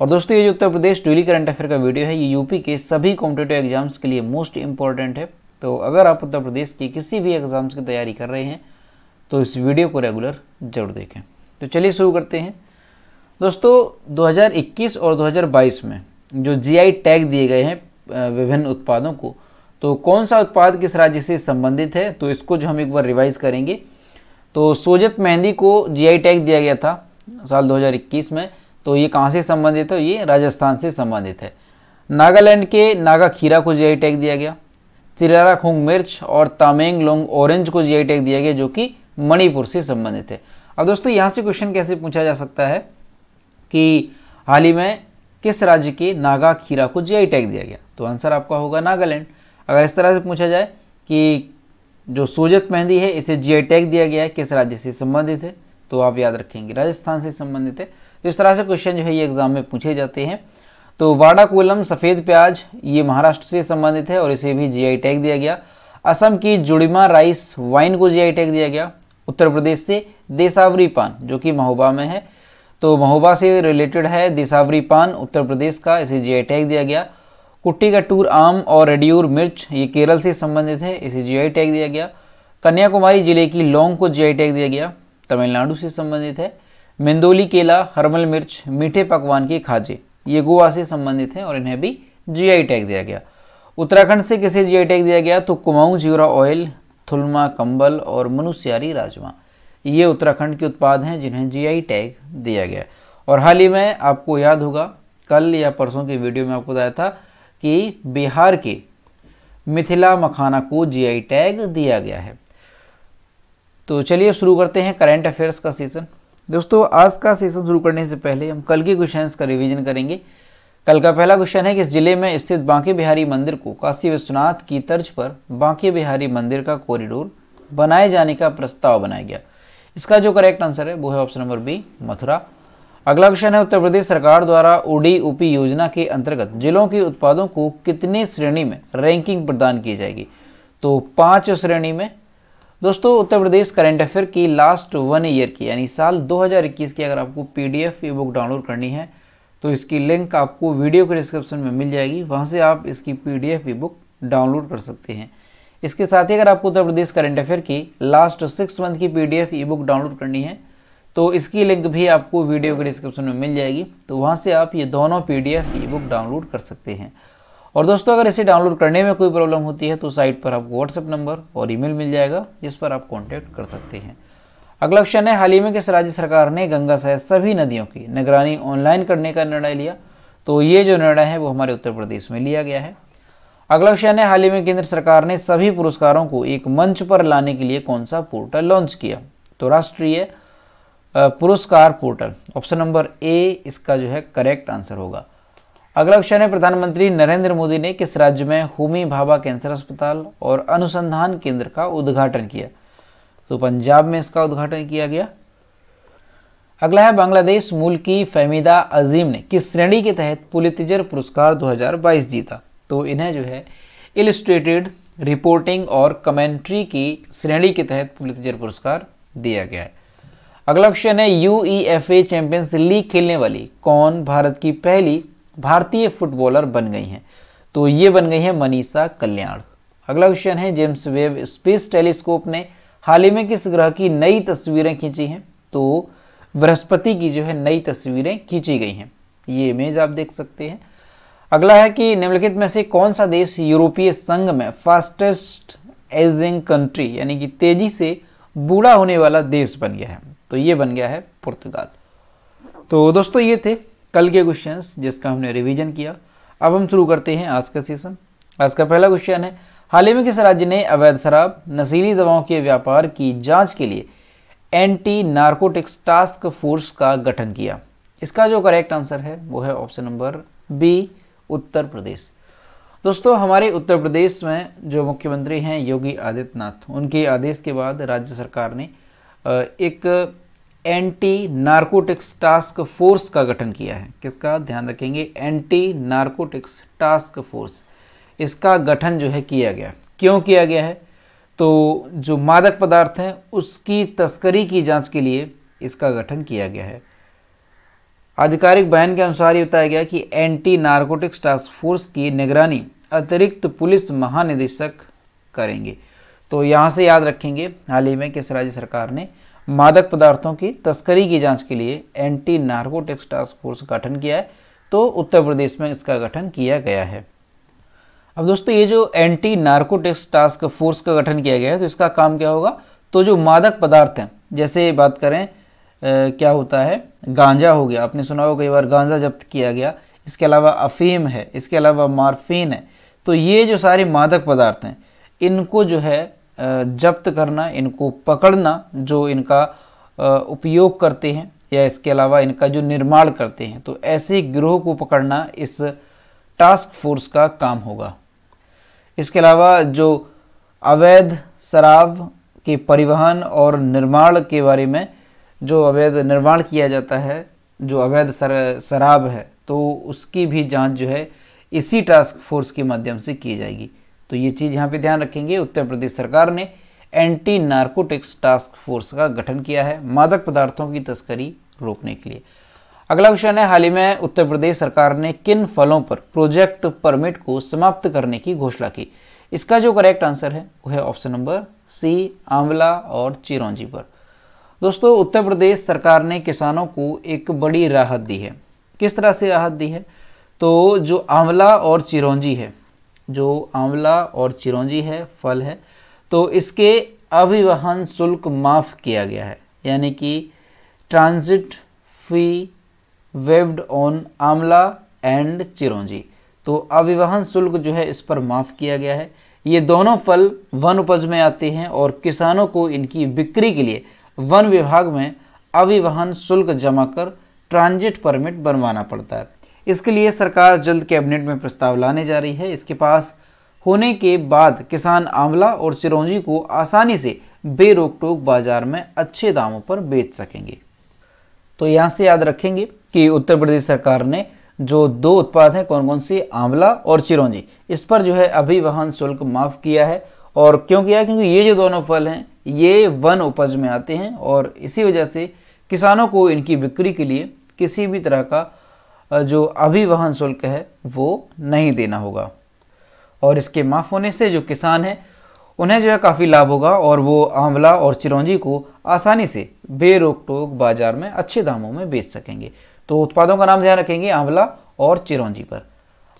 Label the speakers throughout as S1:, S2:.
S1: और दोस्तों ये जो Uttar Pradesh daily current affair का वीडियो है ये यूपी के सभी कॉम्पिटेटिव एग्जाम्स के लिए मोस्ट इंपॉर्टेंट है तो अगर आप उत्तर प्रदेश के किसी भी एग्ज़ाम्स की तैयारी कर रहे हैं तो इस वीडियो को रेगुलर जरूर देखें तो चलिए शुरू करते हैं दोस्तों 2021 और 2022 में जो जीआई टैग दिए गए हैं विभिन्न उत्पादों को तो कौन सा उत्पाद किस राज्य से संबंधित है तो इसको जो हम एक बार रिवाइज करेंगे तो सोजत मेहंदी को जीआई टैग दिया गया था साल 2021 में तो ये कहाँ से संबंधित है ये राजस्थान से संबंधित है नागालैंड के नागा खीरा को जी टैग दिया गया तिरारा खुंग मिर्च और तामेंग लोंग ऑरेंज को जी टैग दिया गया जो कि मणिपुर से संबंधित है अब दोस्तों यहाँ से क्वेश्चन कैसे पूछा जा सकता है कि हाल ही में किस राज्य के नागा खीरा को जी टैग दिया गया तो आंसर आपका होगा नागालैंड अगर इस तरह से पूछा जाए कि जो सोजत मेहंदी है इसे जी टैग दिया गया है किस राज्य से संबंधित है तो आप याद रखेंगे राजस्थान से संबंधित है तो इस तरह से क्वेश्चन जो है ये एग्जाम में पूछे जाते हैं तो वाडा कोलम सफ़ेद प्याज ये महाराष्ट्र से संबंधित है और इसे भी जीआई टैग दिया गया असम की जुड़िमा राइस वाइन को जीआई टैग दिया गया उत्तर प्रदेश से देसावरी पान जो कि महोबा में है तो महोबा से रिलेटेड है देसावरी पान उत्तर प्रदेश का इसे जी टैग दिया गया कुट्टी का टूर आम और रेड्यूर मिर्च ये केरल से संबंधित है इसे जी टैग दिया गया कन्याकुमारी जिले की लौंग को जी टैग दिया गया तमिलनाडु से संबंधित है मेंदोली केला हर्बल मिर्च मीठे पकवान के खाजे ये गोवा से संबंधित हैं और इन्हें भी जीआई टैग दिया गया उत्तराखंड से किसे जीआई टैग दिया गया तो कुमाऊं जीवरा ऑयल थुलमा कंबल और मनुष्यारी राजमा ये उत्तराखंड के उत्पाद हैं जिन्हें जीआई टैग दिया गया और हाल ही में आपको याद होगा कल या परसों के वीडियो में आपको बताया था कि बिहार के मिथिला मखाना को जीआई टैग दिया गया है तो चलिए शुरू करते हैं करेंट अफेयर्स का सीज़न दोस्तों आज का सेशन शुरू करने से पहले हम कल के क्वेश्चन का रिवीजन करेंगे कल का पहला क्वेश्चन है कि इस जिले में स्थित बांके बिहारी मंदिर को काशी विश्वनाथ की तर्ज पर बांके बिहारी मंदिर का कॉरिडोर बनाए जाने का प्रस्ताव बनाया गया इसका जो करेक्ट आंसर है वो है ऑप्शन नंबर बी मथुरा अगला क्वेश्चन है उत्तर प्रदेश सरकार द्वारा ओडी ऊपी योजना के अंतर्गत जिलों के उत्पादों को कितनी श्रेणी में रैंकिंग प्रदान की जाएगी तो पांच श्रेणी में दोस्तों उत्तर प्रदेश करंट अफेयर की लास्ट वन ईयर की यानी साल 2021 की अगर आपको P D F e book download करनी है तो इसकी लिंक आपको वीडियो के डिस्क्रिप्शन में मिल जाएगी वहाँ से आप इसकी P D F e book download कर सकते हैं इसके साथ ही अगर आपको उत्तर प्रदेश करंट अफेयर की लास्ट सिक्स मंथ की P D F e book download करनी है तो इसकी लिंक भी आपको वीडियो के डिस्क्रिप्शन में मिल जाएगी तो वहाँ से आप ये दोनों P D F e book download कर सकते हैं और दोस्तों अगर इसे डाउनलोड करने में कोई प्रॉब्लम होती है तो साइट पर आपको व्हाट्सअप नंबर और ईमेल मिल जाएगा जिस पर आप कॉन्टैक्ट कर सकते हैं अगला क्वेश्चन है हाल ही में किस राज्य सरकार ने गंगा सहित सभी नदियों की निगरानी ऑनलाइन करने का निर्णय लिया तो ये जो निर्णय है वो हमारे उत्तर प्रदेश में लिया गया है अगला क्वेश्चन है हाल ही में केंद्र सरकार ने सभी पुरस्कारों को एक मंच पर लाने के लिए कौन सा पोर्टल लॉन्च किया तो राष्ट्रीय पुरस्कार पोर्टल ऑप्शन नंबर ए इसका जो है करेक्ट आंसर होगा अगला क्वेश्चन है प्रधानमंत्री नरेंद्र मोदी ने किस राज्य में होमी भाभा कैंसर अस्पताल और अनुसंधान केंद्र का उद्घाटन किया तो पंजाब में इसका उद्घाटन किया गया अगला है बांग्लादेश मूल की फहमीदा अजीम ने किस श्रेणी के तहत पुलितिजर पुरस्कार 2022 जीता तो इन्हें जो है इलिस्ट्रेटेड रिपोर्टिंग और कमेंट्री की श्रेणी के तहत पुलितिजर पुरस्कार दिया गया है अगला क्वेश्चन है U E F A champions league खेलने वाली कौन भारत की पहली भारतीय फुटबॉलर बन गई हैं तो ये बन गई हैं मनीषा कल्याण अगला क्वेश्चन है जेम्स वेब स्पेस टेलीस्कोप ने हाल ही में किस ग्रह की नई तस्वीरें खींची हैं तो बृहस्पति की जो है नई तस्वीरें खींची गई हैं ये इमेज आप देख सकते हैं अगला है कि निम्नलिखित में से कौन सा देश यूरोपीय संघ में फास्टेस्ट एजिंग कंट्री यानी कि तेजी से बूढ़ा होने वाला देश बन गया है तो ये बन गया है पुर्तगाल तो दोस्तों ये थे कल के क्वेश्चन जिसका हमने रिविजन किया अब हम शुरू करते हैं आज का सेशन आज का पहला क्वेश्चन है हाल ही में किस राज्य ने अवैध शराब नशीली दवाओं के व्यापार की जांच के लिए एंटी नार्कोटिक्स टास्क फोर्स का गठन किया इसका जो करेक्ट आंसर है वो है option number B Uttar Pradesh दोस्तों हमारे उत्तर प्रदेश में जो मुख्यमंत्री हैं योगी आदित्यनाथ उनके आदेश के बाद राज्य सरकार ने एक एंटी नार्कोटिक्स टास्क फोर्स का गठन किया है किसका ध्यान रखेंगे एंटी नार्कोटिक्स टास्क फोर्स इसका गठन जो है किया गया क्यों किया गया है तो जो मादक पदार्थ हैं उसकी तस्करी की जांच के लिए इसका गठन किया गया है आधिकारिक बयान के अनुसार ये बताया गया कि एंटी नार्कोटिक्स टास्क फोर्स की निगरानी अतिरिक्त पुलिस महानिदेशक करेंगे तो यहाँ से याद रखेंगे हाल ही में किस राज्य सरकार ने मादक पदार्थों की तस्करी की जांच के लिए एंटी नार्कोटिक्स टास्क फोर्स गठन किया है तो उत्तर प्रदेश में इसका गठन किया गया है अब दोस्तों ये जो एंटी नार्कोटिक्स टास्क फोर्स का गठन किया गया है तो इसका काम क्या होगा तो जो मादक पदार्थ हैं जैसे बात करें आ, क्या होता है गांजा हो गया आपने सुना होगा कई बार गांजा जब्त किया गया इसके अलावा अफीम है इसके अलावा मारफीन है तो ये जो सारे मादक पदार्थ हैं इनको जो है जब्त करना इनको पकड़ना जो इनका उपयोग करते हैं या इसके अलावा इनका जो निर्माण करते हैं तो ऐसे ग्रोह को पकड़ना इस टास्क फोर्स का काम होगा इसके अलावा जो अवैध शराब के परिवहन और निर्माण के बारे में जो अवैध निर्माण किया जाता है जो अवैध शराब है तो उसकी भी जांच जो है इसी टास्क फोर्स के माध्यम से की जाएगी तो ये चीज़ यहाँ पे ध्यान रखेंगे उत्तर प्रदेश सरकार ने एंटी नार्कोटिक्स टास्क फोर्स का गठन किया है मादक पदार्थों की तस्करी रोकने के लिए अगला क्वेश्चन है हाल ही में उत्तर प्रदेश सरकार ने किन फलों पर प्रोजेक्ट परमिट को समाप्त करने की घोषणा की इसका जो करेक्ट आंसर है वो है ऑप्शन नंबर सी आंवला और चिरौंजी पर दोस्तों उत्तर प्रदेश सरकार ने किसानों को एक बड़ी राहत दी है किस तरह से राहत दी है तो जो आंवला और चिरौंजी है जो आंवला और चिरौंजी है फल है तो इसके अभिवहन शुल्क माफ़ किया गया है यानी कि transit fee waived on amla and chironji तो अभिवहन शुल्क जो है इस पर माफ़ किया गया है ये दोनों फल वन उपज में आते हैं और किसानों को इनकी बिक्री के लिए वन विभाग में अभिवहन शुल्क जमा कर ट्रांजिट परमिट बनवाना पड़ता है इसके लिए सरकार जल्द कैबिनेट में प्रस्ताव लाने जा रही है इसके पास होने के बाद किसान आंवला और चिरौंजी को आसानी से बेरोक टोक बाजार में अच्छे दामों पर बेच सकेंगे तो यहाँ से याद रखेंगे कि उत्तर प्रदेश सरकार ने जो दो उत्पाद हैं कौन कौन से आंवला और चिरौंजी इस पर जो है अभी वाहन शुल्क माफ़ किया है और क्यों किया क्योंकि ये जो दोनों फल हैं ये वन उपज में आते हैं और इसी वजह से किसानों को इनकी बिक्री के लिए किसी भी तरह का जो अभिवहन शुल्क है वो नहीं देना होगा और इसके माफ़ होने से जो किसान हैं उन्हें जो है काफ़ी लाभ होगा और वो आंवला और चिरौंजी को आसानी से बेरोक टोक बाजार में अच्छे दामों में बेच सकेंगे तो उत्पादों का नाम ध्यान रखेंगे आंवला और चिरौंजी पर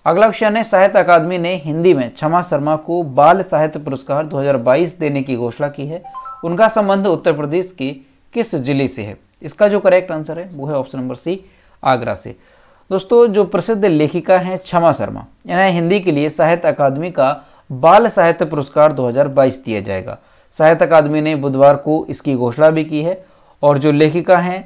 S1: अगला क्वेश्चन है साहित्य अकादमी ने हिंदी में क्षमा शर्मा को बाल साहित्य पुरस्कार 2022 देने की घोषणा की है उनका संबंध उत्तर प्रदेश के किस जिले से है इसका जो करेक्ट आंसर है वो है ऑप्शन नंबर सी आगरा से दोस्तों जो प्रसिद्ध लेखिका हैं क्षमा शर्मा इन्हें हिंदी के लिए साहित्य अकादमी का बाल साहित्य पुरस्कार 2022 दिया जाएगा साहित्य अकादमी ने बुधवार को इसकी घोषणा भी की है और जो लेखिका हैं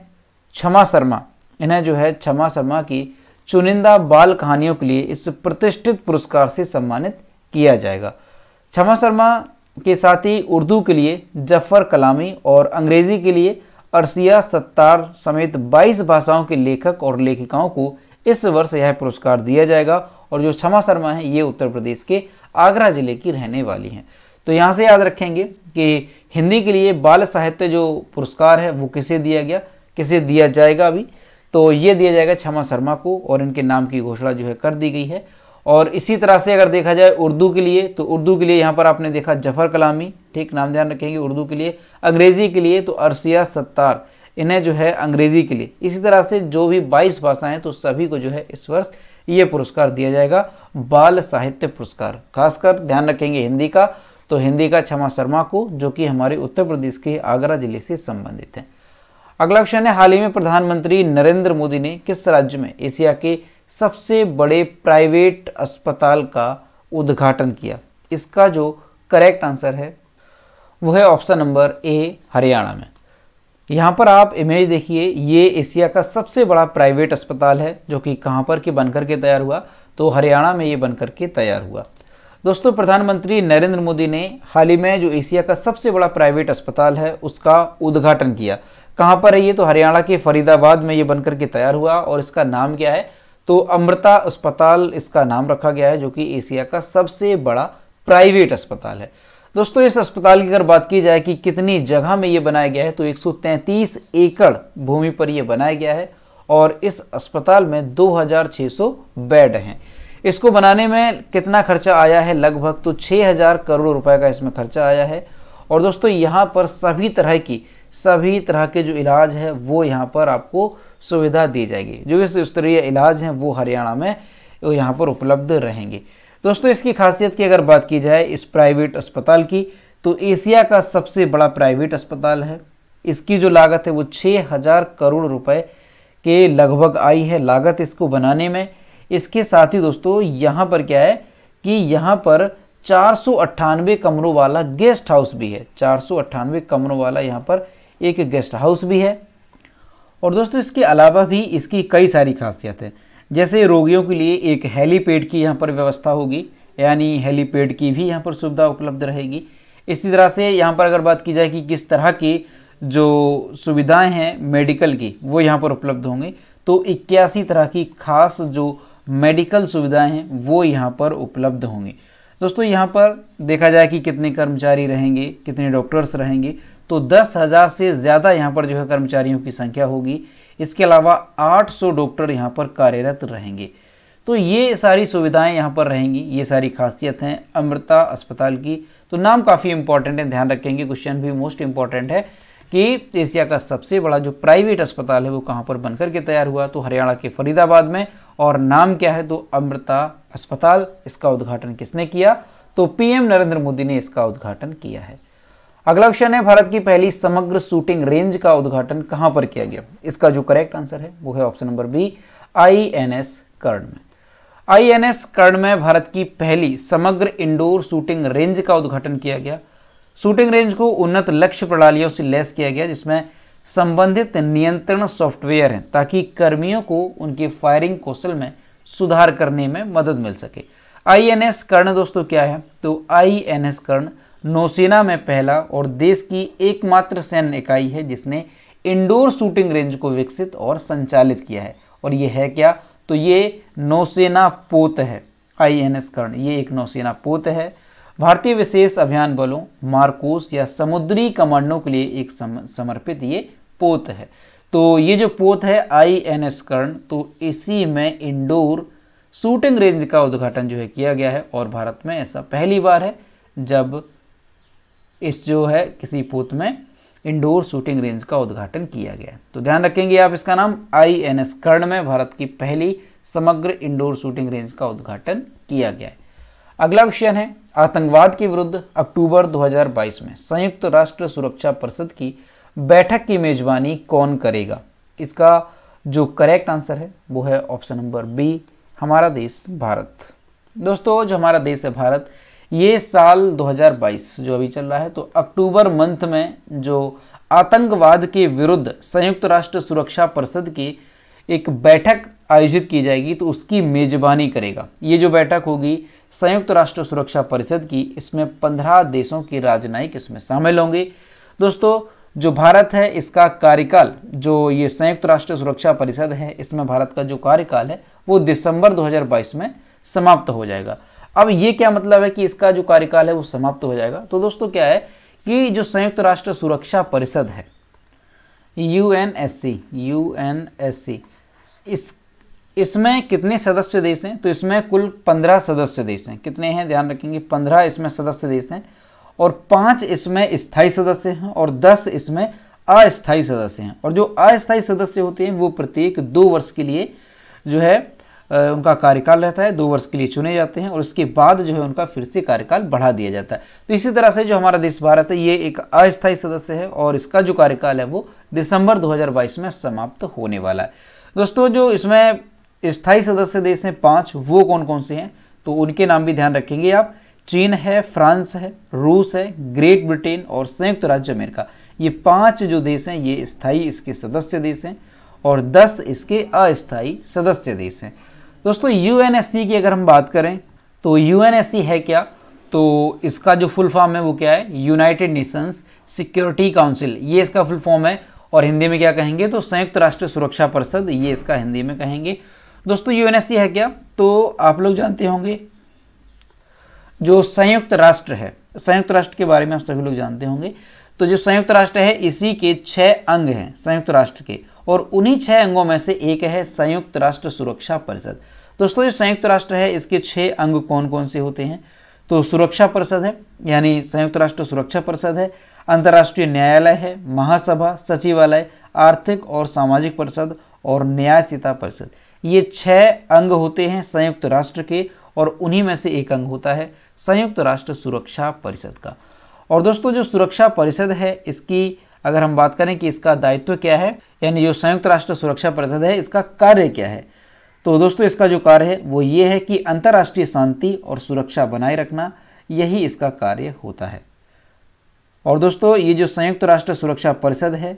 S1: क्षमा शर्मा इन्हें जो है क्षमा शर्मा की चुनिंदा बाल कहानियों के लिए इस प्रतिष्ठित पुरस्कार से सम्मानित किया जाएगा क्षमा शर्मा के साथ ही उर्दू के लिए जफर कलामी और अंग्रेज़ी के लिए अरसिया सत्तार समेत 22 भाषाओं के लेखक और लेखिकाओं को इस वर्ष यह पुरस्कार दिया जाएगा और जो क्षमा शर्मा है ये उत्तर प्रदेश के आगरा जिले की रहने वाली हैं तो यहाँ से याद रखेंगे कि हिंदी के लिए बाल साहित्य जो पुरस्कार है वो किसे दिया गया किसे दिया जाएगा अभी तो ये दिया जाएगा क्षमा शर्मा को और इनके नाम की घोषणा जो है कर दी गई है और इसी तरह से अगर देखा जाए उर्दू के लिए तो उर्दू के लिए यहाँ पर आपने देखा जफर कलामी ठीक नाम ध्यान रखेंगे उर्दू के लिए अंग्रेजी के लिए तो अरसिया सत्तार इन्हें जो है अंग्रेजी के लिए इसी तरह से जो भी बाईस भाषाएं तो सभी को जो है इस वर्ष ये पुरस्कार दिया जाएगा बाल साहित्य पुरस्कार खासकर ध्यान रखेंगे हिंदी का तो हिंदी का क्षमा शर्मा को जो कि हमारे उत्तर प्रदेश के आगरा जिले से संबंधित हैं अगला क्वेश्चन है हाल ही में प्रधानमंत्री नरेंद्र मोदी ने किस राज्य में एशिया के सबसे बड़े प्राइवेट अस्पताल का उद्घाटन किया इसका जो करेक्ट आंसर है वह है ऑप्शन नंबर ए हरियाणा में यहाँ पर आप इमेज देखिए ये एशिया का सबसे बड़ा प्राइवेट अस्पताल है जो कि कहाँ पर के बनकर के तैयार हुआ तो हरियाणा में ये बनकर के तैयार हुआ दोस्तों प्रधानमंत्री नरेंद्र मोदी ने हाल ही में जो एशिया का सबसे बड़ा प्राइवेट अस्पताल है उसका उद्घाटन किया कहाँ पर है ये तो हरियाणा के फरीदाबाद में ये बनकर के तैयार हुआ और इसका नाम क्या है तो अमृता अस्पताल इसका नाम रखा गया है जो कि एशिया का सबसे बड़ा प्राइवेट अस्पताल है दोस्तों इस अस्पताल की अगर बात की जाए कि कितनी जगह में ये बनाया गया है तो 133 एकड़ भूमि पर यह बनाया गया है और इस अस्पताल में 2600 बेड हैं इसको बनाने में कितना खर्चा आया है लगभग तो 6000 करोड़ रुपए का इसमें खर्चा आया है और दोस्तों यहाँ पर सभी तरह की सभी तरह के जो इलाज है वो यहाँ पर आपको सुविधा दी जाएगी जो विश्व स्तरीय इलाज हैं वो हरियाणा में यहाँ पर उपलब्ध रहेंगे दोस्तों इसकी खासियत की अगर बात की जाए इस प्राइवेट अस्पताल की तो एशिया का सबसे बड़ा प्राइवेट अस्पताल है इसकी जो लागत है वो छः हज़ार करोड़ रुपए के लगभग आई है लागत इसको बनाने में इसके साथ ही दोस्तों यहाँ पर क्या है कि यहाँ पर चार कमरों वाला गेस्ट हाउस भी है चार कमरों वाला यहाँ पर एक गेस्ट हाउस भी है और दोस्तों इसके अलावा भी इसकी कई सारी खासियत है जैसे रोगियों के लिए एक हेलीपैड की यहाँ पर व्यवस्था होगी यानी हेलीपैड की भी यहाँ पर सुविधा उपलब्ध रहेगी इसी तरह से यहाँ पर अगर बात की जाए कि किस तरह की जो सुविधाएं हैं मेडिकल की वो यहाँ पर उपलब्ध होंगे तो इक्यासी तरह की खास जो मेडिकल सुविधाएं हैं वो यहाँ पर उपलब्ध होंगी दोस्तों यहाँ पर देखा जाए कि कितने कर्मचारी रहेंगे कितने डॉक्टर्स रहेंगे तो दस हज़ार से ज़्यादा यहाँ पर जो है कर्मचारियों की संख्या होगी इसके अलावा 800 डॉक्टर यहाँ पर कार्यरत रहेंगे तो ये सारी सुविधाएं यहाँ पर रहेंगी ये सारी खासियत हैं अमृता अस्पताल की तो नाम काफ़ी इंपॉर्टेंट है ध्यान रखेंगे क्वेश्चन भी मोस्ट इंपॉर्टेंट है कि एशिया का सबसे बड़ा जो प्राइवेट अस्पताल है वो कहाँ पर बनकर के तैयार हुआ तो हरियाणा के फरीदाबाद में और नाम क्या है तो अमृता अस्पताल इसका उद्घाटन किसने किया तो पीएम नरेंद्र मोदी ने इसका उद्घाटन किया है अगला क्वेश्चन है भारत की पहली समग्र शूटिंग रेंज का उद्घाटन कहां पर किया गया इसका जो करेक्ट आंसर है वो है option number B INS Karna में आईएनएस कर्ण में भारत की पहली समग्र इंडोर शूटिंग रेंज का उद्घाटन किया गया शूटिंग रेंज को उन्नत लक्ष्य प्रणालियों से लैस किया गया जिसमें संबंधित नियंत्रण सॉफ्टवेयर है ताकि कर्मियों को उनके फायरिंग कौशल में सुधार करने में मदद मिल सके एस कर्ण दोस्तों क्या है तो एस कर्ण नौसेना में पहला और देश की एकमात्र सैन्य इकाई है जिसने इंडोर शूटिंग रेंज को विकसित और संचालित किया है और ये है क्या तो ये नौसेना पोत है आई एन एस कर्ण ये एक नौसेना पोत है भारतीय विशेष अभियान बलों मार्कोस या समुद्री कमांडों के लिए एक समर्पित ये पोत है तो ये जो पोत है आई एन एस कर्ण तो इसी में इंडोर शूटिंग रेंज का उद्घाटन जो है किया गया है और भारत में ऐसा पहली बार है जब इस जो है किसी पूत में इंडोर शूटिंग रेंज का उद्घाटन किया गया तो ध्यान रखेंगे आप इसका नाम आई एन एस कर्ण में भारत की पहली समग्र इंडोर शूटिंग रेंज का उद्घाटन किया गया है अगला क्वेश्चन है आतंकवाद के विरुद्ध अक्टूबर 2022 में संयुक्त राष्ट्र सुरक्षा परिषद की बैठक की मेजबानी कौन करेगा इसका जो करेक्ट आंसर है वो है ऑप्शन नंबर बी हमारा देश भारत दोस्तों जो हमारा देश है भारत ये साल 2022 जो अभी चल रहा है तो अक्टूबर मंथ में जो आतंकवाद के विरुद्ध संयुक्त राष्ट्र सुरक्षा परिषद की एक बैठक आयोजित की जाएगी तो उसकी मेजबानी करेगा ये जो बैठक होगी संयुक्त राष्ट्र सुरक्षा परिषद की इसमें पंद्रह देशों के राजनयिक इसमें शामिल होंगे दोस्तों जो भारत है इसका कार्यकाल जो ये संयुक्त राष्ट्र सुरक्षा परिषद है इसमें भारत का जो कार्यकाल है वो दिसंबर 2022 में समाप्त हो जाएगा अब ये क्या मतलब है कि इसका जो कार्यकाल है वो समाप्त हो जाएगा तो दोस्तों क्या है कि जो संयुक्त राष्ट्र सुरक्षा परिषद है U N S C U N S C इस इसमें कितने सदस्य देश हैं तो इसमें कुल पंद्रह सदस्य देश हैं कितने हैं ध्यान रखेंगे पंद्रह इसमें सदस्य देश हैं और पाँच इसमें स्थायी सदस्य हैं और दस इसमें अस्थायी सदस्य हैं और जो अस्थायी सदस्य होते हैं वो प्रत्येक दो वर्ष के लिए जो है उनका कार्यकाल रहता है दो वर्ष के लिए चुने जाते हैं और उसके बाद जो है उनका फिर से कार्यकाल बढ़ा दिया जाता है तो इसी तरह से जो हमारा देश भारत है ये एक अस्थायी सदस्य है और इसका जो कार्यकाल है वो दिसंबर 2022 में समाप्त होने वाला है दोस्तों जो इसमें स्थायी सदस्य देश हैं पाँच वो कौन कौन से हैं तो उनके नाम भी ध्यान रखेंगे आप चीन है फ्रांस है रूस है ग्रेट ब्रिटेन और संयुक्त राज्य अमेरिका ये पांच जो देश हैं ये स्थायी इसके सदस्य देश हैं और दस इसके अस्थायी सदस्य देश हैं दोस्तों यू की अगर हम बात करें तो यू है क्या तो इसका जो फुल फॉर्म है वो क्या है यूनाइटेड नेशंस सिक्योरिटी काउंसिल ये इसका फुल फॉर्म है और हिंदी में क्या कहेंगे तो संयुक्त राष्ट्र सुरक्षा परिषद ये इसका हिंदी में कहेंगे दोस्तों यू है क्या तो आप लोग जानते होंगे जो संयुक्त राष्ट्र है संयुक्त राष्ट्र के बारे में आप सभी लोग जानते होंगे तो जो संयुक्त राष्ट्र है इसी के छह अंग हैं संयुक्त राष्ट्र के और उन्हीं छः अंगों में से एक है संयुक्त राष्ट्र सुरक्षा परिषद दोस्तों जो संयुक्त राष्ट्र है इसके छः अंग कौन कौन से होते हैं तो सुरक्षा परिषद है यानी संयुक्त राष्ट्र सुरक्षा परिषद है अंतर्राष्ट्रीय न्यायालय है महासभा सचिवालय आर्थिक और सामाजिक परिषद और न्यायसिता परिषद ये छः अंग होते हैं संयुक्त राष्ट्र के और उन्हीं में से एक अंग होता है संयुक्त राष्ट्र सुरक्षा परिषद का और दोस्तों जो सुरक्षा परिषद है इसकी अगर हम बात करें कि इसका दायित्व क्या है यानी जो संयुक्त राष्ट्र सुरक्षा परिषद है इसका कार्य क्या है तो दोस्तों इसका जो कार्य है वो ये है कि अंतर्राष्ट्रीय शांति और सुरक्षा बनाए रखना यही इसका कार्य होता है और दोस्तों ये जो संयुक्त राष्ट्र सुरक्षा परिषद है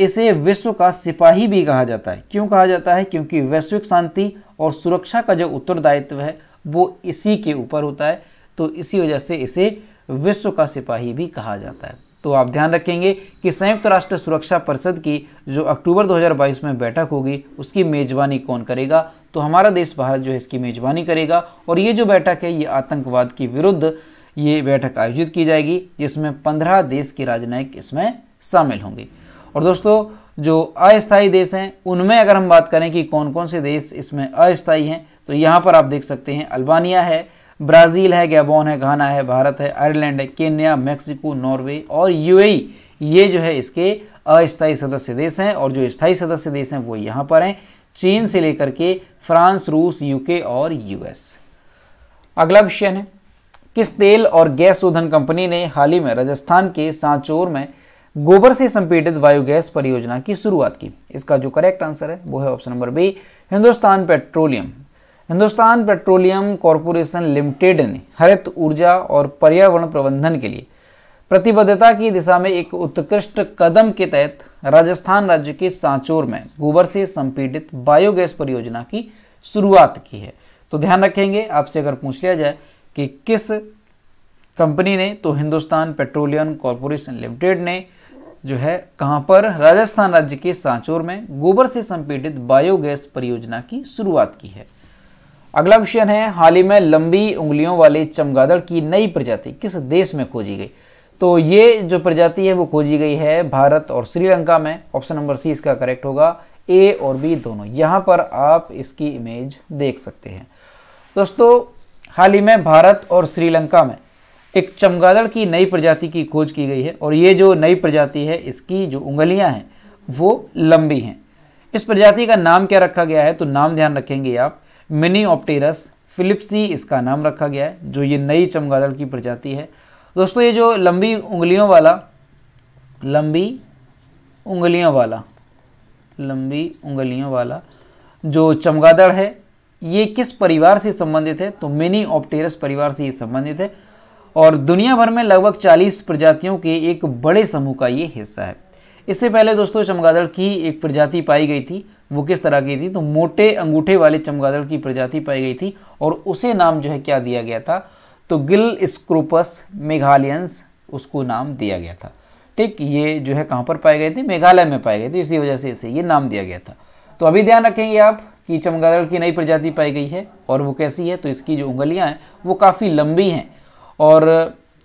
S1: इसे विश्व का सिपाही भी कहा जाता है क्यों कहा जाता है क्योंकि वैश्विक शांति और सुरक्षा का जो उत्तरदायित्व है वो इसी के ऊपर होता है तो इसी वजह से इसे विश्व का सिपाही भी कहा जाता है तो आप ध्यान रखेंगे कि संयुक्त राष्ट्र सुरक्षा परिषद की जो अक्टूबर 2022 में बैठक होगी उसकी मेज़बानी कौन करेगा तो हमारा देश भारत जो है इसकी मेज़बानी करेगा और ये जो बैठक है ये आतंकवाद के विरुद्ध ये बैठक आयोजित की जाएगी जिसमें पंद्रह देश के राजनयिक इसमें शामिल होंगे और दोस्तों जो अस्थायी देश हैं उनमें अगर हम बात करें कि कौन कौन से देश इसमें अस्थायी हैं तो यहाँ पर आप देख सकते हैं अल्बानिया है ब्राज़ील है गैबोन है घाना है भारत है आयरलैंड है केन्या मैक्सिको नॉर्वे और यूएई ये जो है इसके अस्थायी सदस्य देश हैं और जो स्थायी सदस्य देश हैं वो यहाँ पर हैं चीन से लेकर के फ्रांस रूस यूके और यूएस अगला क्वेश्चन है किस तेल और गैस शोधन कंपनी ने हाल ही में राजस्थान के सांचोर में गोबर से संपीड़ित बायोगैस परियोजना की शुरुआत की इसका जो करेक्ट आंसर है वो है option number B Hindustan Petroleum Hindustan Petroleum Corporation Limited ने हरित ऊर्जा और पर्यावरण प्रबंधन के लिए प्रतिबद्धता की दिशा में एक उत्कृष्ट कदम के तहत राजस्थान राज्य के सांचोर में गोबर से संपीड़ित बायोगैस परियोजना की शुरुआत की है तो ध्यान रखेंगे आपसे अगर पूछ लिया जाए कि किस कंपनी ने तो हिंदुस्तान पेट्रोलियम कॉरपोरेशन लिमिटेड ने जो है कहाँ पर राजस्थान राज्य के सांचोर में गोबर से संपीड़ित बायोगैस परियोजना की शुरुआत की है अगला क्वेश्चन है हाल ही में लंबी उंगलियों वाले चमगादड़ की नई प्रजाति किस देश में खोजी गई तो ये जो प्रजाति है वो खोजी गई है भारत और श्रीलंका में ऑप्शन नंबर सी इसका करेक्ट होगा ए और बी दोनों यहाँ पर आप इसकी इमेज देख सकते हैं दोस्तों हाल ही में भारत और श्रीलंका में एक चमगादड़ की नई प्रजाति की खोज की गई है और ये जो नई प्रजाति है इसकी जो उंगलियां हैं वो लंबी हैं इस प्रजाति का नाम क्या रखा गया है तो नाम ध्यान रखेंगे आप मिनी ऑप्टेरस फिलिप्सी इसका नाम रखा गया है जो ये नई चमगादड़ की प्रजाति है दोस्तों ये जो लंबी उंगलियों वाला लंबी उंगलियों वाला लंबी उंगलियों वाला जो चमगादड़ है ये किस परिवार से संबंधित है तो मिनी ऑप्टेरस परिवार से ये संबंधित है और दुनिया भर में लगभग 40 प्रजातियों के एक बड़े समूह का ये हिस्सा है इससे पहले दोस्तों चमगादड़ की एक प्रजाति पाई गई थी वो किस तरह की थी तो मोटे अंगूठे वाले चमगादड़ की प्रजाति पाई गई थी और उसे नाम जो है क्या दिया गया था तो गिल स्क्रोपस मेघालियंस उसको नाम दिया गया था ठीक ये जो है कहाँ पर पाए गए थे मेघालय में पाए गए थे इसी वजह से इसे ये नाम दिया गया था तो अभी ध्यान रखेंगे आप कि चमगादड़ की नई प्रजाति पाई गई है और वो कैसी है तो इसकी जो उंगलियाँ हैं वो काफ़ी लंबी हैं और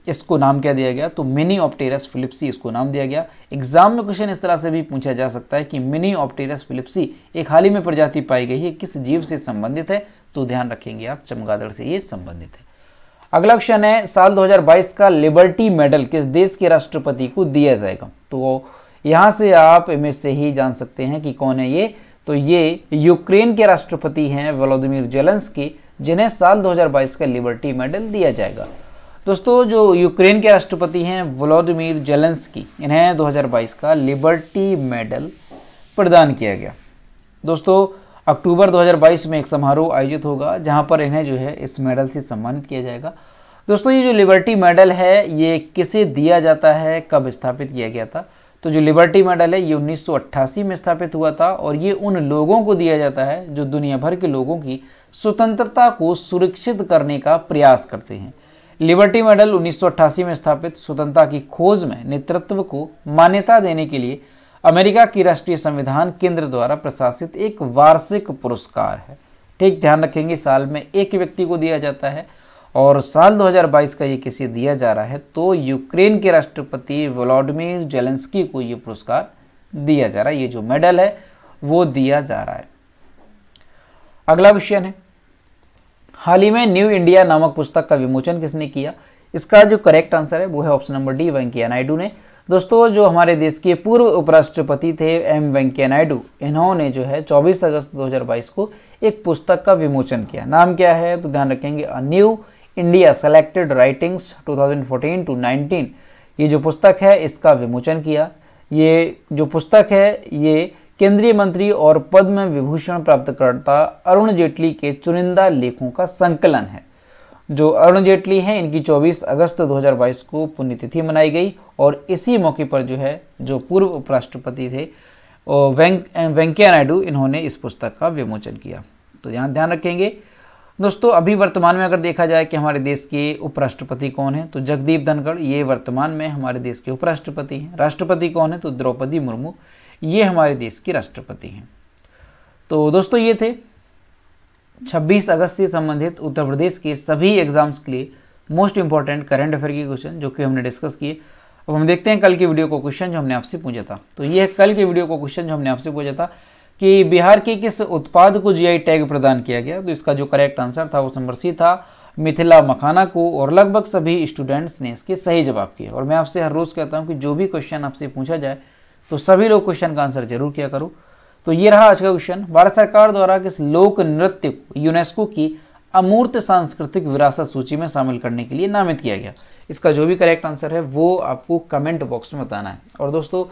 S1: इसको नाम क्या दिया गया तो मिनी ऑप्टेरस फिलिप्सी इसको नाम दिया गया एग्जाम में क्वेश्चन इस तरह से भी पूछा जा सकता है कि मिनी ऑप्टेरस फिलिप्सी एक हाल ही में प्रजाति पाई गई है किस जीव से संबंधित है तो ध्यान रखेंगे आप चमगादड़ से ये संबंधित है अगला क्वेश्चन है साल 2022 का लिबर्टी मेडल किस देश के राष्ट्रपति को दिया जाएगा तो यहाँ से आप इमेज से ही जान सकते हैं कि कौन है ये तो ये यूक्रेन के राष्ट्रपति हैं व्लादिमीर जेलेंस्की जिन्हें साल दो का लिबर्टी मेडल दिया जाएगा दोस्तों जो यूक्रेन के राष्ट्रपति हैं व्लादिमिर जेलेंस्की इन्हें 2022 का लिबर्टी मेडल प्रदान किया गया दोस्तों अक्टूबर 2022 में एक समारोह आयोजित होगा जहां पर इन्हें जो है इस मेडल से सम्मानित किया जाएगा दोस्तों ये जो लिबर्टी मेडल है ये किसे दिया जाता है कब स्थापित किया गया था तो जो लिबर्टी मेडल है ये 1988 में स्थापित हुआ था और ये उन लोगों को दिया जाता है जो दुनिया भर के लोगों की स्वतंत्रता को सुरक्षित करने का प्रयास करते हैं लिबर्टी मेडल 1988 में स्थापित स्वतंत्रता की खोज में नेतृत्व को मान्यता देने के लिए अमेरिका की राष्ट्रीय संविधान केंद्र द्वारा प्रशासित एक वार्षिक पुरस्कार है ठीक ध्यान रखेंगे साल में एक व्यक्ति को दिया जाता है और साल 2022 का ये किसी दिया जा रहा है तो यूक्रेन के राष्ट्रपति व्लाडिमिर जेलेंस्की को ये पुरस्कार दिया जा रहा है ये जो मेडल है वो दिया जा रहा है अगला क्वेश्चन है हाल ही में न्यू इंडिया नामक पुस्तक का विमोचन किसने किया इसका जो करेक्ट आंसर है वो है option number D Venkaiah Naidu ने दोस्तों जो हमारे देश के पूर्व उपराष्ट्रपति थे एम वेंकैया नायडू इन्होंने जो है 24 अगस्त 2022 को एक पुस्तक का विमोचन किया नाम क्या है तो ध्यान रखेंगे a new India selected writings 2014 to 19 ये जो पुस्तक है इसका विमोचन किया ये जो पुस्तक है ये केंद्रीय मंत्री और पद्म विभूषण प्राप्तकर्ता अरुण जेटली के चुनिंदा लेखों का संकलन है जो अरुण जेटली हैं इनकी 24 अगस्त 2022 को पुण्यतिथि मनाई गई और इसी मौके पर जो है जो पूर्व उपराष्ट्रपति थे वेंकैया नायडू इन्होंने इस पुस्तक का विमोचन किया तो यहाँ ध्यान रखेंगे दोस्तों अभी वर्तमान में अगर देखा जाए कि हमारे देश के उपराष्ट्रपति कौन है तो जगदीप धनखड़ ये वर्तमान में हमारे देश के उपराष्ट्रपति हैं राष्ट्रपति कौन है तो द्रौपदी मुर्मू ये हमारे देश के राष्ट्रपति हैं तो दोस्तों ये थे 26 अगस्त से संबंधित उत्तर प्रदेश के सभी एग्जाम्स के लिए मोस्ट इंपॉर्टेंट करंट अफेयर के क्वेश्चन जो कि हमने डिस्कस किए अब हम देखते हैं कल की वीडियो को क्वेश्चन जो हमने आपसे पूछा था तो ये कल के वीडियो को क्वेश्चन जो हमने आपसे पूछा था कि बिहार के किस उत्पाद को जीआई टैग प्रदान किया गया तो इसका जो करेक्ट आंसर था वो नंबर सी था मिथिला मखाना को और लगभग सभी स्टूडेंट्स ने इसके सही जवाब किए और मैं आपसे हर रोज़ कहता हूँ कि जो भी क्वेश्चन आपसे पूछा जाए तो सभी लोग क्वेश्चन का आंसर जरूर किया करो तो ये रहा आज का क्वेश्चन भारत सरकार द्वारा किस लोक नृत्य को यूनेस्को की अमूर्त सांस्कृतिक विरासत सूची में शामिल करने के लिए नामित किया गया इसका जो भी करेक्ट आंसर है वो आपको कमेंट बॉक्स में बताना है और दोस्तों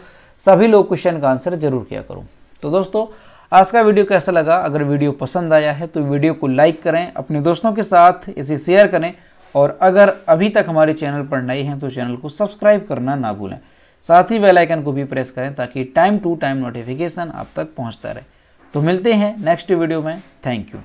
S1: सभी लोग क्वेश्चन का आंसर जरूर किया करो तो दोस्तों आज का वीडियो कैसा लगा अगर वीडियो पसंद आया है तो वीडियो को लाइक करें अपने दोस्तों के साथ इसे शेयर करें और अगर अभी तक हमारे चैनल पर नए हैं तो चैनल को सब्सक्राइब करना ना भूलें साथ ही बेल आइकन को भी प्रेस करें ताकि टाइम टू टाइम नोटिफिकेशन आप तक पहुंचता रहे तो मिलते हैं नेक्स्ट वीडियो में थैंक यू